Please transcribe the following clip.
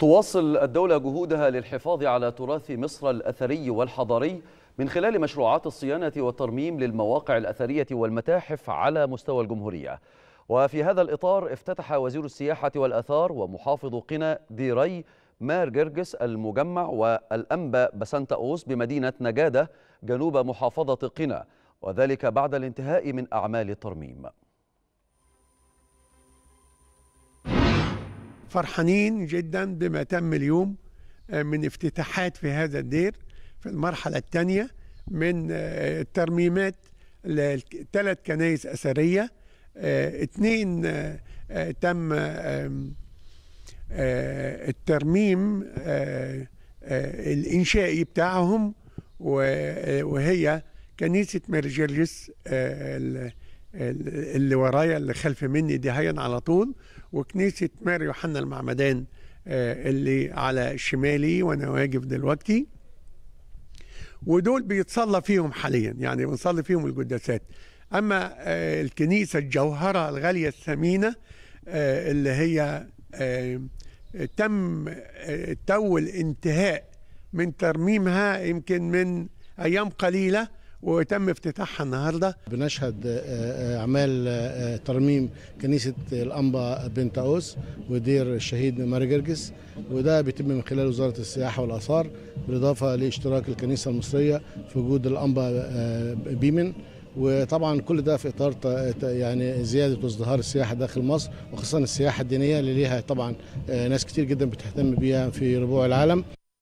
تواصل الدولة جهودها للحفاظ على تراث مصر الأثري والحضاري من خلال مشروعات الصيانة والترميم للمواقع الأثرية والمتاحف على مستوى الجمهورية وفي هذا الإطار افتتح وزير السياحة والأثار ومحافظ قنا ديري مار جرجس المجمع والأنبا بسانتا أوس بمدينة نجادة جنوب محافظة قنا وذلك بعد الانتهاء من أعمال الترميم فرحانين جدا بما تم اليوم آه، من افتتاحات في هذا الدير في المرحلة الثانية من آه، ترميمات لثلاث كنايس أثرية آه، اثنين تم الترميم الإنشائي بتاعهم وهي كنيسة ميرجيليس اللي ورايا اللي خلف مني دي هين على طول وكنيسة ماري يوحنا المعمدان آه، اللي على شمالي وانا واقف دلوقتي ودول بيتصلى فيهم حاليا يعني بنصلي فيهم القداسات اما آه، الكنيسه الجوهره الغاليه الثمينه آه، اللي هي تم تو الانتهاء من ترميمها يمكن من ايام قليله وتم افتتاحها النهارده بنشهد آه، آه، اعمال آه، ترميم كنيسه الانبا بنت ودير الشهيد ماري جرجس وده بيتم من خلال وزاره السياحه والاثار بالاضافه لاشتراك الكنيسه المصريه في وجود الانبا بيمن وطبعا كل ده في اطار يعني زياده وازدهار السياحه داخل مصر وخصوصا السياحه الدينيه اللي ليها طبعا ناس كتير جدا بتهتم بيها في ربوع العالم